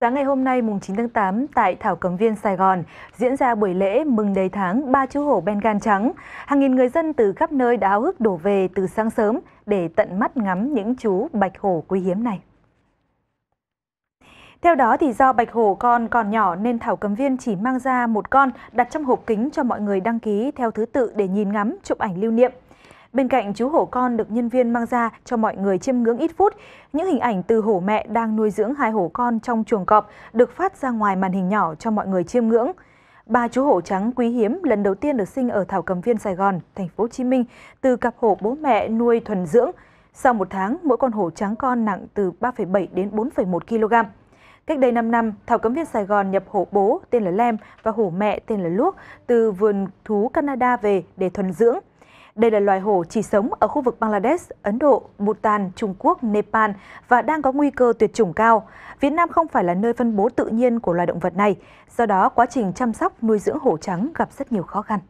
Sáng ngày hôm nay mùng 9 tháng 8 tại Thảo Cầm Viên Sài Gòn diễn ra buổi lễ mừng đầy tháng ba chú hổ Bengal trắng. Hàng nghìn người dân từ khắp nơi đã háo hức đổ về từ sáng sớm để tận mắt ngắm những chú bạch hổ quý hiếm này. Theo đó thì do bạch hổ con còn nhỏ nên Thảo Cầm Viên chỉ mang ra một con đặt trong hộp kính cho mọi người đăng ký theo thứ tự để nhìn ngắm, chụp ảnh lưu niệm. Bên cạnh chú hổ con được nhân viên mang ra cho mọi người chiêm ngưỡng ít phút, những hình ảnh từ hổ mẹ đang nuôi dưỡng hai hổ con trong chuồng cọp được phát ra ngoài màn hình nhỏ cho mọi người chiêm ngưỡng. Ba chú hổ trắng quý hiếm lần đầu tiên được sinh ở Thảo Cầm Viên Sài Gòn, thành phố Hồ Chí Minh từ cặp hổ bố mẹ nuôi thuần dưỡng. Sau một tháng, mỗi con hổ trắng con nặng từ 3,7 đến 4,1 kg. Cách đây 5 năm, Thảo Cấm Viên Sài Gòn nhập hổ bố tên là Lem và hổ mẹ tên là Luốc từ vườn thú Canada về để thuần dưỡng. Đây là loài hổ chỉ sống ở khu vực Bangladesh, Ấn Độ, Bhutan, Trung Quốc, Nepal và đang có nguy cơ tuyệt chủng cao. Việt Nam không phải là nơi phân bố tự nhiên của loài động vật này, do đó quá trình chăm sóc nuôi dưỡng hổ trắng gặp rất nhiều khó khăn.